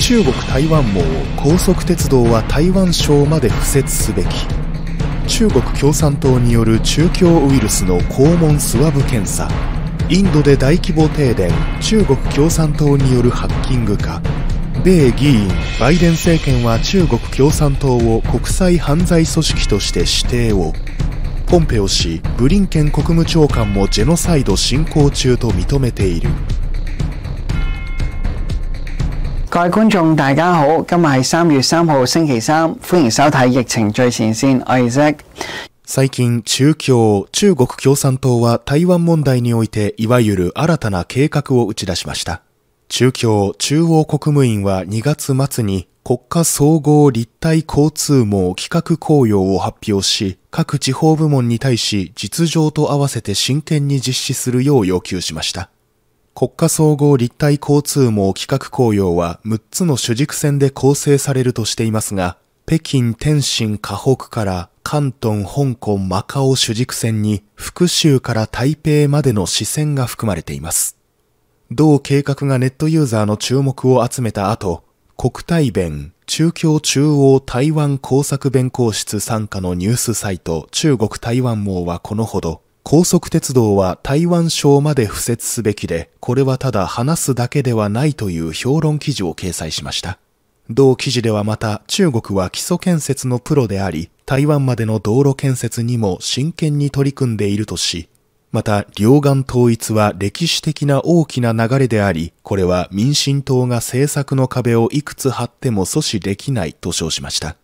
中国台湾網を高速鉄道は台湾省まで敷設すべき中国共産党による中共ウイルスの肛門スワブ検査インドで大規模停電中国共産党によるハッキングか米議員バイデン政権は中国共産党を国際犯罪組織として指定をポンペオ氏ブリンケン国務長官もジェノサイド進行中と認めている各位观众大家好，今日系三月三号星期三，欢迎收睇疫情最前线，我 Zack。最近、中共、中国共産党は台湾問題において、いわゆる新たな計画を打ち出しました。中共、中央国務院は2月末に国家総合立体交通網企画公用を発表し、各地方部門に対し実情と合わせて真剣に実施するよう要求しました。国家総合立体交通網企画公用は6つの主軸線で構成されるとしていますが、北京、天津、河北から関東、香港、マカオ主軸線に福州から台北までの支線が含まれています。同計画がネットユーザーの注目を集めた後、国体弁、中共中央台湾工作弁公室参加のニュースサイト中国台湾網はこのほど高速鉄道は台湾省まで敷設すべきで、これはただ話すだけではないという評論記事を掲載しました。同記事ではまた中国は基礎建設のプロであり、台湾までの道路建設にも真剣に取り組んでいるとし、また両岸統一は歴史的な大きな流れであり、これは民進党が政策の壁をいくつ張っても阻止できないと称しました。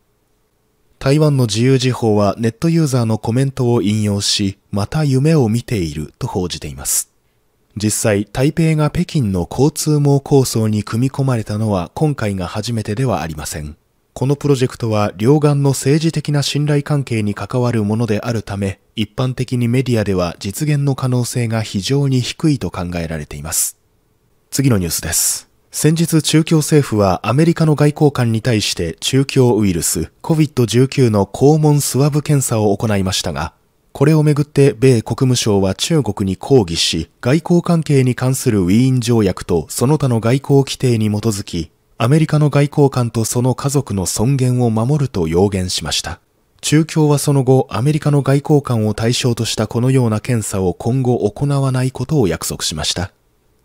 台湾の自由時報はネットユーザーのコメントを引用し、また夢を見ていると報じています。実際、台北が北京の交通網構想に組み込まれたのは今回が初めてではありません。このプロジェクトは両岸の政治的な信頼関係に関わるものであるため、一般的にメディアでは実現の可能性が非常に低いと考えられています。次のニュースです。先日中共政府はアメリカの外交官に対して中共ウイルス COVID-19 の肛門スワブ検査を行いましたが、これをめぐって米国務省は中国に抗議し、外交関係に関するウィーン条約とその他の外交規定に基づき、アメリカの外交官とその家族の尊厳を守ると要言しました。中共はその後、アメリカの外交官を対象としたこのような検査を今後行わないことを約束しました。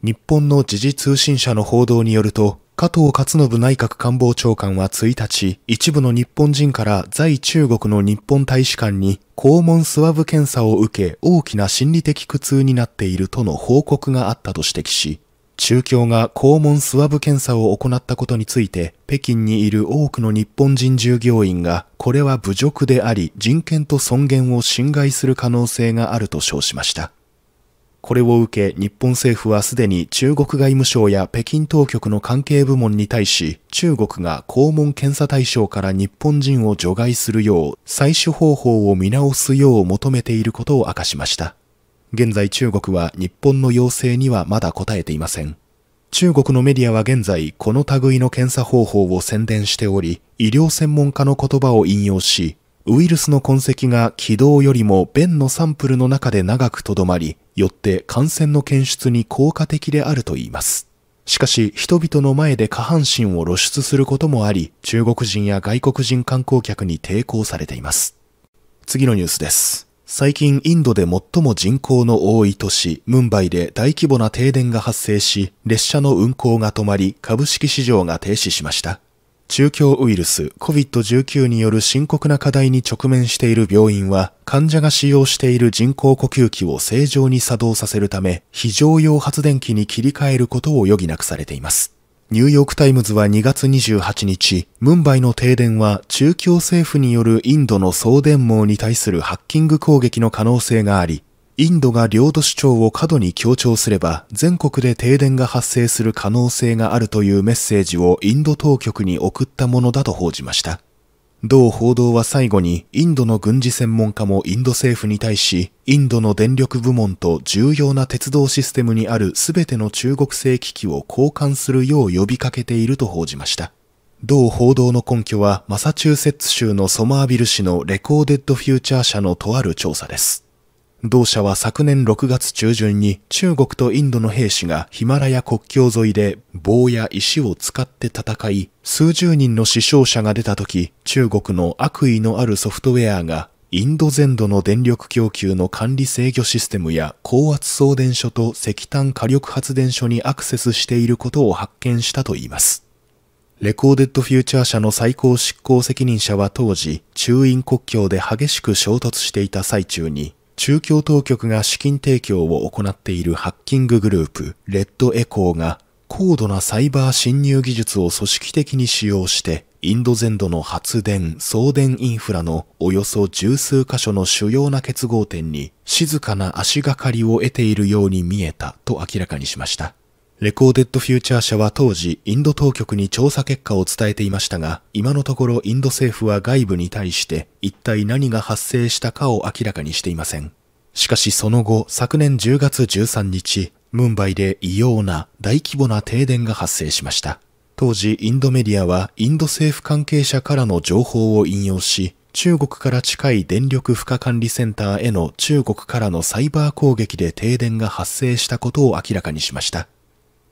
日本の時事通信社の報道によると、加藤勝信内閣官房長官は1日、一部の日本人から在中国の日本大使館に肛門スワブ検査を受け大きな心理的苦痛になっているとの報告があったと指摘し、中共が肛門スワブ検査を行ったことについて、北京にいる多くの日本人従業員が、これは侮辱であり、人権と尊厳を侵害する可能性があると称しました。これを受け日本政府はすでに中国外務省や北京当局の関係部門に対し中国が訪問検査対象から日本人を除外するよう採取方法を見直すよう求めていることを明かしました。現在中国は日本の要請にはまだ答えていません。中国のメディアは現在この類の検査方法を宣伝しており医療専門家の言葉を引用しウイルスの痕跡が軌道よりも便のサンプルの中で長くとどまり、よって感染の検出に効果的であるといいます。しかし、人々の前で下半身を露出することもあり、中国人や外国人観光客に抵抗されています。次のニュースです。最近インドで最も人口の多い都市、ムンバイで大規模な停電が発生し、列車の運行が止まり、株式市場が停止しました。中共ウイルス COVID-19 による深刻な課題に直面している病院は患者が使用している人工呼吸器を正常に作動させるため非常用発電機に切り替えることを余儀なくされています。ニューヨークタイムズは2月28日、ムンバイの停電は中共政府によるインドの送電網に対するハッキング攻撃の可能性があり、インドが領土主張を過度に強調すれば全国で停電が発生する可能性があるというメッセージをインド当局に送ったものだと報じました。同報道は最後にインドの軍事専門家もインド政府に対し、インドの電力部門と重要な鉄道システムにある全ての中国製機器を交換するよう呼びかけていると報じました。同報道の根拠はマサチューセッツ州のソマービル市のレコーデッドフューチャー社のとある調査です。同社は昨年6月中旬に中国とインドの兵士がヒマラヤ国境沿いで棒や石を使って戦い、数十人の死傷者が出た時、中国の悪意のあるソフトウェアがインド全土の電力供給の管理制御システムや高圧送電所と石炭火力発電所にアクセスしていることを発見したといいます。レコーデッドフューチャー社の最高執行責任者は当時、中印国境で激しく衝突していた最中に中共当局が資金提供を行っているハッキンググループ、レッドエコーが高度なサイバー侵入技術を組織的に使用して、インド全土の発電、送電インフラのおよそ十数箇所の主要な結合点に静かな足がかりを得ているように見えたと明らかにしました。レコーデッドフューチャー社は当時、インド当局に調査結果を伝えていましたが、今のところインド政府は外部に対して一体何が発生したかを明らかにしていません。しかしその後、昨年10月13日、ムンバイで異様な大規模な停電が発生しました。当時、インドメディアはインド政府関係者からの情報を引用し、中国から近い電力負荷管理センターへの中国からのサイバー攻撃で停電が発生したことを明らかにしました。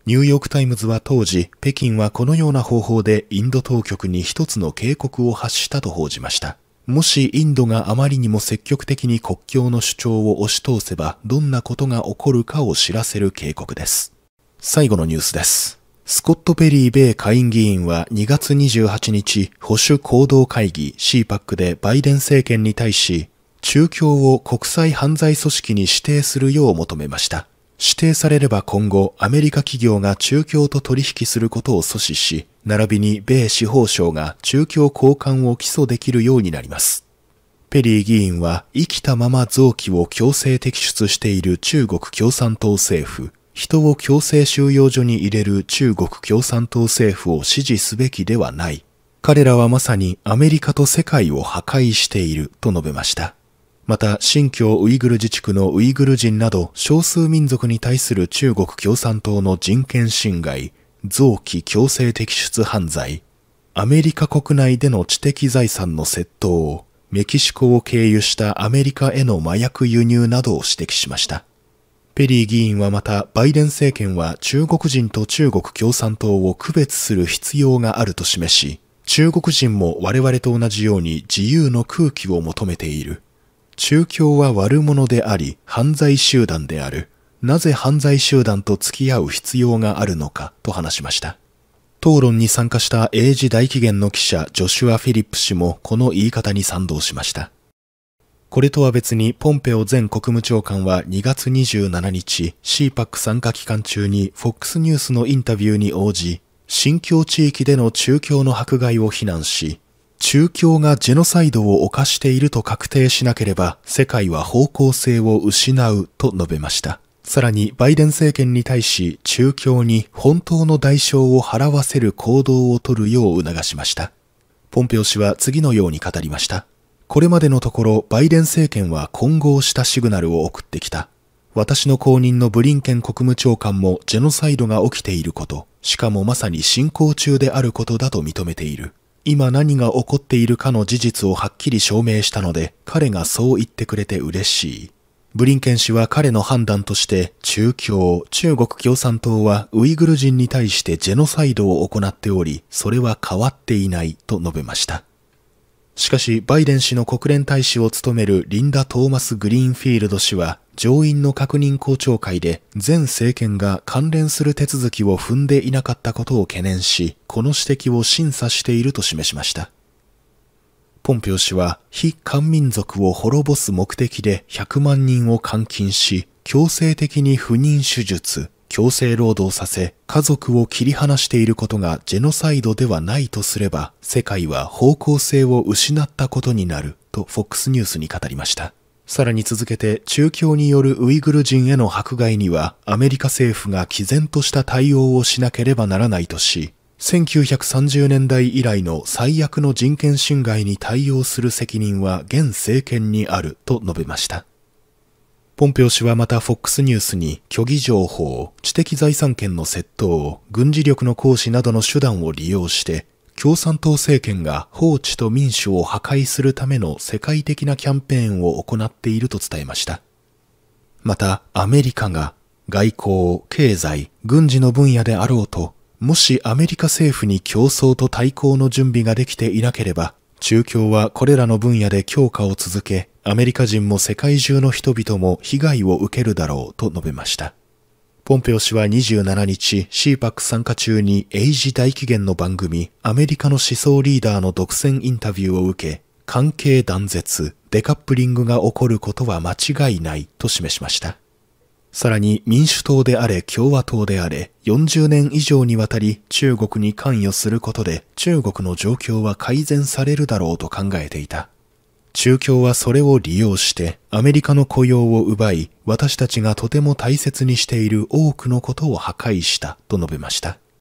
ニューヨークタイムズは当時、北京はこのような方法でインド当局に一つの警告を発したと報じました。もしインドがあまりにも積極的に国境の主張を押し通せば、どんなことが起こるかを知らせる警告です。最後のニュースです。スコット・ペリー米下院議員は2月28日、保守行動会議 CPAC でバイデン政権に対し、中共を国際犯罪組織に指定するよう求めました。指定されれば今後、アメリカ企業が中共と取引することを阻止し、並びに米司法省が中共交換を起訴できるようになります。ペリー議員は生きたまま臓器を強制摘出している中国共産党政府、人を強制収容所に入れる中国共産党政府を支持すべきではない。彼らはまさにアメリカと世界を破壊していると述べました。また新疆ウイグル自治区のウイグル人など少数民族に対する中国共産党の人権侵害、臓器強制摘出犯罪、アメリカ国内での知的財産の窃盗、メキシコを経由したアメリカへの麻薬輸入などを指摘しました。ペリー議員はまた、バイデン政権は中国人と中国共産党を区別する必要があると示し、中国人も我々と同じように自由の空気を求めている。中共は悪者であり犯罪集団である。なぜ犯罪集団と付き合う必要があるのかと話しました。討論に参加した英字大紀元の記者ジョシュア・フィリップ氏もこの言い方に賛同しました。これとは別にポンペオ前国務長官は2月27日 CPAC 参加期間中に FOX ニュースのインタビューに応じ、新疆地域での中共の迫害を非難し、中共がジェノサイドを犯していると確定しなければ世界は方向性を失うと述べました。さらにバイデン政権に対し中共に本当の代償を払わせる行動をとるよう促しました。ポンペオ氏は次のように語りました。これまでのところバイデン政権は混合したシグナルを送ってきた。私の後任のブリンケン国務長官もジェノサイドが起きていること、しかもまさに進行中であることだと認めている。今何が起こっているかの事実をはっきり証明したので、彼がそう言ってくれて嬉しい。ブリンケン氏は彼の判断として、中共、中国共産党はウイグル人に対してジェノサイドを行っており、それは変わっていないと述べました。しかし、バイデン氏の国連大使を務めるリンダ・トーマス・グリーンフィールド氏は、上院の確認公聴会で、前政権が関連する手続きを踏んでいなかったことを懸念し、この指摘を審査していると示しました。ポンピオ氏は、非漢民族を滅ぼす目的で100万人を監禁し、強制的に不妊手術、強制労働させ家族を切り離していることがジェノサイドではないとすれば世界は方向性を失ったことになると FOX ニュースに語りましたさらに続けて中共によるウイグル人への迫害にはアメリカ政府が毅然とした対応をしなければならないとし1930年代以来の最悪の人権侵害に対応する責任は現政権にあると述べましたポンペオ氏はまた FOX ニュースに虚偽情報、知的財産権の窃盗、軍事力の行使などの手段を利用して、共産党政権が法治と民主を破壊するための世界的なキャンペーンを行っていると伝えました。また、アメリカが外交、経済、軍事の分野であろうと、もしアメリカ政府に競争と対抗の準備ができていなければ、中共はこれらの分野で強化を続け、アメリカ人も世界中の人々も被害を受けるだろうと述べました。ポンペオ氏は27日、CPAC 参加中にエイジ大起源の番組、アメリカの思想リーダーの独占インタビューを受け、関係断絶、デカップリングが起こることは間違いないと示しました。さらに民主党であれ共和党であれ40年以上にわたり中国に関与することで中国の状況は改善されるだろうと考えていた。中共はそれを利用してアメリカの雇用を奪い私たちがとても大切にしている多くのことを破壊したと述べました。